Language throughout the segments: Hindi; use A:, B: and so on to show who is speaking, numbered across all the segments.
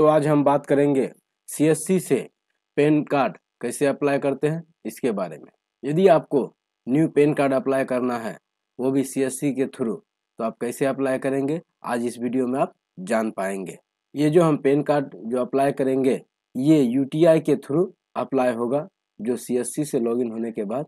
A: तो आज हम बात करेंगे सीएससी से पेन कार्ड कैसे अप्लाई करते हैं इसके बारे में यदि आपको न्यू पेन कार्ड अप्लाई करना है वो भी सीएससी के थ्रू तो आप कैसे अप्लाई करेंगे आज इस वीडियो में आप जान पाएंगे ये जो हम पेन कार्ड जो अप्लाई करेंगे ये यू के थ्रू अप्लाई होगा जो सी से लॉगिन होने के बाद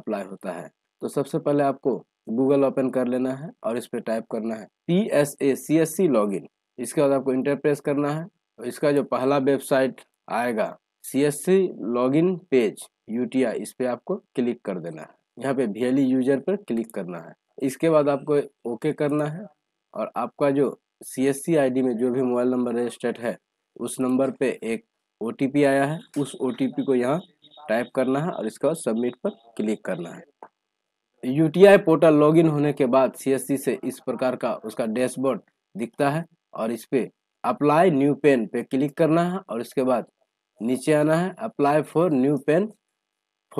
A: अप्लाई होता है तो सबसे पहले आपको गूगल ओपन कर लेना है और इस पर टाइप करना है P S A C S C login इसके बाद आपको इंटर प्रेस करना है और इसका जो पहला वेबसाइट आएगा C S C login page U T I इस पर आपको क्लिक कर देना है यहाँ पे वी यूजर पर क्लिक करना है इसके बाद आपको ओके करना है और आपका जो सी एस सी आई डी में जो भी मोबाइल नंबर रजिस्टर्ड है उस नंबर पे एक ओ टी पी आया है उस ओ टी पी को यहाँ टाइप करना है और इसके बाद सबमिट पर क्लिक करना है U T I portal login होने के बाद सी एस सी से इस प्रकार का उसका डैशबोर्ड दिखता है और इस पर अप्लाई न्यू पेन पे क्लिक करना है और इसके बाद नीचे आना है apply for new PAN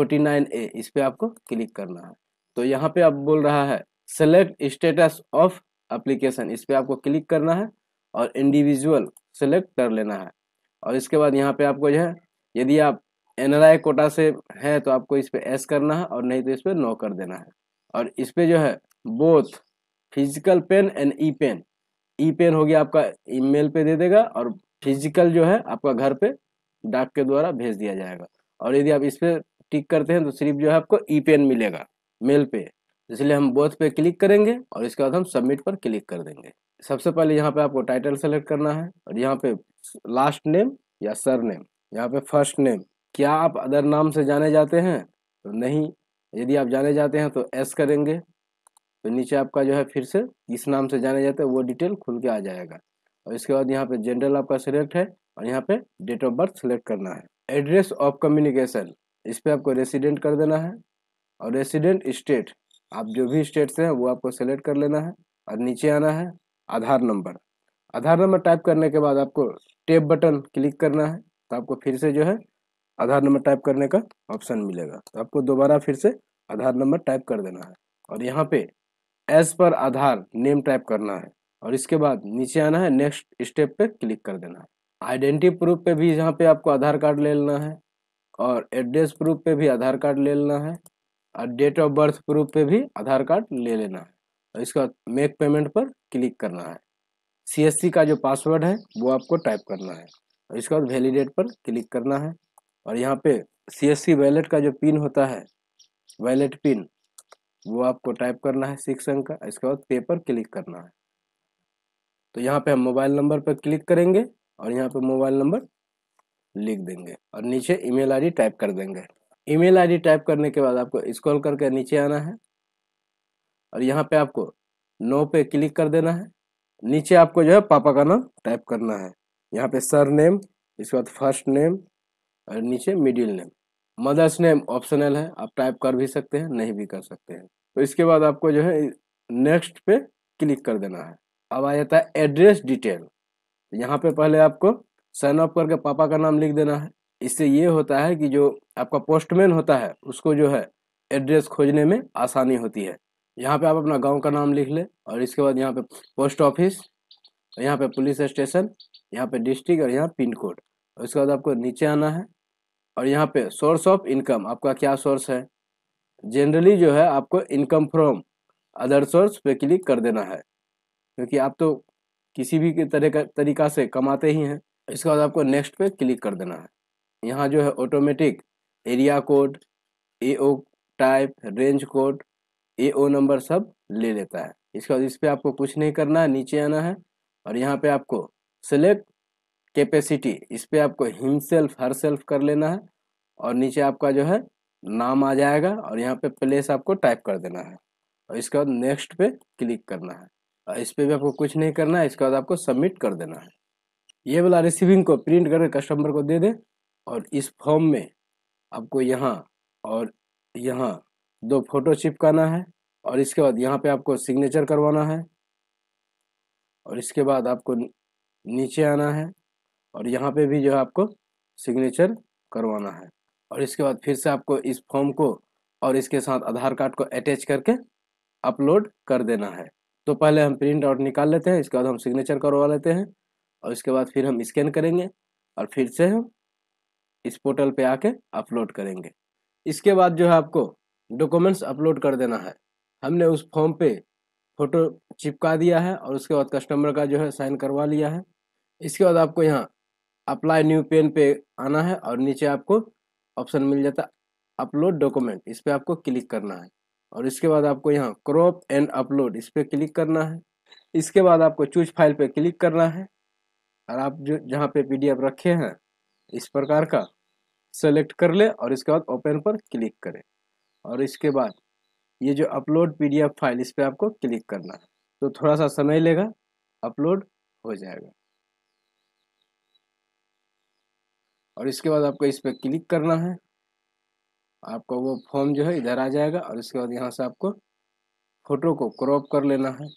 A: 49 A इस पर आपको क्लिक करना है तो यहाँ पे आप बोल रहा है सेलेक्ट स्टेटस ऑफ अप्लीकेशन इस पर आपको क्लिक करना है और इंडिविजुअल सेलेक्ट कर लेना है और इसके बाद यहाँ पे आपको जो है यदि आप एन कोटा से हैं तो आपको इस पर एस करना है और नहीं तो इस पर नो कर देना है और इस पर जो है both physical PAN and E PAN E PAN हो गया आपका ईमेल पे दे देगा और फिजिकल जो है आपका घर पे डाक के द्वारा भेज दिया जाएगा और यदि आप इस पर टिक करते हैं तो सिर्फ जो है आपको ई पेन मिलेगा मेल पे इसलिए हम बोथ पे क्लिक करेंगे और इसके बाद हम सबमिट पर क्लिक कर देंगे सबसे पहले यहाँ पे आपको टाइटल सेलेक्ट करना है और यहाँ पे लास्ट नेम या सर नेम यहाँ पे फर्स्ट नेम क्या आप अदर नाम से जाने जाते हैं तो नहीं यदि आप जाने जाते हैं तो एस करेंगे तो नीचे आपका जो है फिर से इस नाम से जाना जाता है वो डिटेल खुल के आ जाएगा और इसके बाद यहाँ पे जनरल आपका सिलेक्ट है और यहाँ पे डेट ऑफ बर्थ सिलेक्ट करना है एड्रेस ऑफ कम्युनिकेशन इस पर आपको रेसिडेंट कर देना है और रेसिडेंट स्टेट आप जो भी स्टेट से हैं वो आपको सेलेक्ट कर लेना है और नीचे आना है Aadhaar number Aadhaar number type करने के बाद आपको टेप बटन क्लिक करना है तो आपको फिर से जो है आधार नंबर टाइप करने का ऑप्शन मिलेगा तो आपको दोबारा फिर से आधार नंबर टाइप कर देना है और यहाँ पे एज़ पर आधार नेम टाइप करना है और इसके बाद नीचे आना है नेक्स्ट स्टेप पे क्लिक कर देना है आइडेंटिटी प्रूफ पे भी यहाँ पे आपको आधार कार्ड ले लेना है और एड्रेस प्रूफ पे भी आधार कार्ड ले लेना है और डेट ऑफ बर्थ प्रूफ पे भी आधार कार्ड ले लेना है और इसके बाद मेक पेमेंट पर क्लिक करना है सी का जो पासवर्ड है वो आपको टाइप करना है और इसके बाद वैलीडेट पर क्लिक करना है और यहाँ पे सी वैलेट का जो पिन होता है वैलेट पिन वो आपको टाइप करना है सिक्स अंक का इसके बाद पे पर क्लिक करना है तो यहाँ पे हम मोबाइल नंबर पर क्लिक करेंगे और यहाँ पे मोबाइल नंबर लिख देंगे और नीचे ईमेल आईडी टाइप कर देंगे ईमेल आईडी टाइप करने के बाद आपको स्क्रॉल करके नीचे आना है और यहाँ पे आपको नो पे क्लिक कर देना है नीचे आपको जो है पापा का नाम टाइप करना है यहाँ पे सर नेम इसके बाद फर्स्ट नेम और नीचे middle name mother's name optional है आप टाइप कर भी सकते हैं नहीं भी कर सकते हैं तो इसके बाद आपको जो है नेक्स्ट पे क्लिक कर देना है अब आ जाता है एड्रेस डिटेल यहाँ पे पहले आपको साइन अप करके पापा का नाम लिख देना है इससे ये होता है कि जो आपका पोस्टमैन होता है उसको जो है एड्रेस खोजने में आसानी होती है यहाँ पे आप अपना गांव का नाम लिख ले और इसके बाद यहाँ पे पोस्ट ऑफिस यहाँ पे पुलिस स्टेशन यहाँ पे डिस्ट्रिक्ट और यहाँ पिन कोड और इसके बाद आपको नीचे आना है और यहाँ पे सोर्स ऑफ इनकम आपका क्या सोर्स है जनरली जो है आपको इनकम फ्रॉम अदर सोर्स पे क्लिक कर देना है क्योंकि आप तो किसी भी तरह का तरीका से कमाते ही हैं इसके बाद आपको नेक्स्ट पे क्लिक कर देना है यहाँ जो है automatic area code A O type range code A O number सब ले लेता है इसके बाद इस पर आपको कुछ नहीं करना है नीचे आना है और यहाँ पे आपको सेलेक्ट कैपेसिटी इस पर आपको हिमसेल्फ हर सेल्फ कर लेना है और नीचे आपका जो है नाम आ जाएगा और यहाँ पे प्लेस आपको टाइप कर देना है और इसके बाद नेक्स्ट पे क्लिक करना है और इस पर भी आपको कुछ नहीं करना है इसके बाद आपको सबमिट कर देना है ये वाला रिसीविंग को प्रिंट करके कस्टमर को दे दें और इस फॉर्म में आपको यहाँ और यहाँ दो फोटो चिपकाना है और इसके बाद यहाँ पे आपको सिग्नेचर करवाना है और इसके बाद आपको नीचे आना है और यहाँ पे भी जो है आपको सिग्नेचर करवाना है और इसके बाद फिर से आपको इस फॉर्म को और इसके साथ आधार कार्ड को अटैच करके अपलोड कर देना है तो पहले हम प्रिंट आउट निकाल लेते हैं इसके बाद हम सिग्नेचर करवा लेते हैं और इसके बाद फिर हम स्कैन करेंगे और फिर से हम इस पोर्टल पे आके अपलोड करेंगे इसके बाद जो है आपको डॉक्यूमेंट्स अपलोड कर देना है हमने उस फॉर्म पे फोटो चिपका दिया है और उसके बाद कस्टमर का जो है साइन करवा लिया है इसके बाद आपको यहाँ अप्लाई न्यू पेन पे आना है और नीचे आपको ऑप्शन मिल जाता है अपलोड डॉक्यूमेंट इस पर आपको क्लिक करना है और इसके बाद आपको यहाँ क्रॉप एंड अपलोड इस पर क्लिक करना है इसके बाद आपको चूज फाइल पे क्लिक करना है और आप जो जहाँ पे पीडीएफ रखे हैं इस प्रकार का सेलेक्ट कर ले और इसके बाद ओपन पर क्लिक करें और इसके बाद ये जो अपलोड पीडीएफ फाइल इस पर आपको क्लिक करना है तो थोड़ा सा समय लेगा अपलोड हो जाएगा और इसके बाद आपको इस पर क्लिक करना है आपका वो फॉर्म जो है इधर आ जाएगा और इसके बाद यहाँ से आपको फोटो को क्रॉप कर लेना है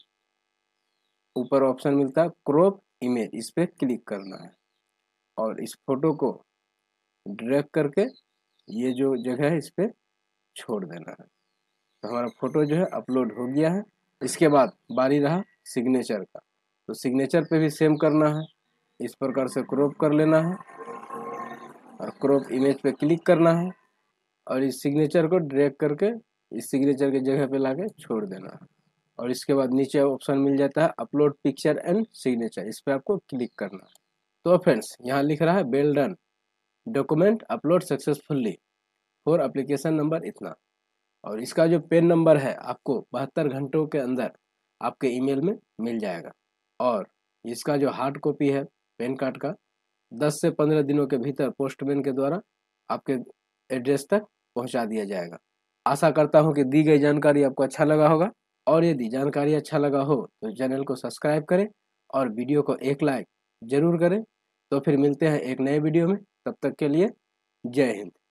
A: ऊपर ऑप्शन मिलता है क्रॉप इमेज इस पर क्लिक करना है और इस फोटो को ड्रैग करके ये जो जगह है इस पर छोड़ देना है तो हमारा फोटो जो है अपलोड हो गया है इसके बाद बारी रहा सिग्नेचर का तो सिग्नेचर पे भी सेम करना है इस प्रकार से क्रॉप कर लेना है और क्रॉप इमेज पे क्लिक करना है और इस सिग्नेचर को ड्रैग करके इस सिग्नेचर के जगह पे लाके छोड़ देना है और इसके बाद नीचे ऑप्शन मिल जाता है अपलोड पिक्चर एंड सिग्नेचर इस पर आपको क्लिक करना है तो फ्रेंड्स यहाँ लिख रहा है well done document upload successfully for application number इतना और इसका जो पेन नंबर है आपको बहत्तर घंटों के अंदर आपके ईमेल में मिल जाएगा और इसका जो हार्ड कॉपी है पेन कार्ड का 10 से 15 दिनों के भीतर पोस्टमैन के द्वारा आपके एड्रेस तक पहुंचा दिया जाएगा आशा करता हूं कि दी गई जानकारी आपको अच्छा लगा होगा और यदि जानकारी अच्छा लगा हो तो चैनल को सब्सक्राइब करें और वीडियो को एक लाइक ज़रूर करें तो फिर मिलते हैं एक नए वीडियो में तब तक के लिए जय हिंद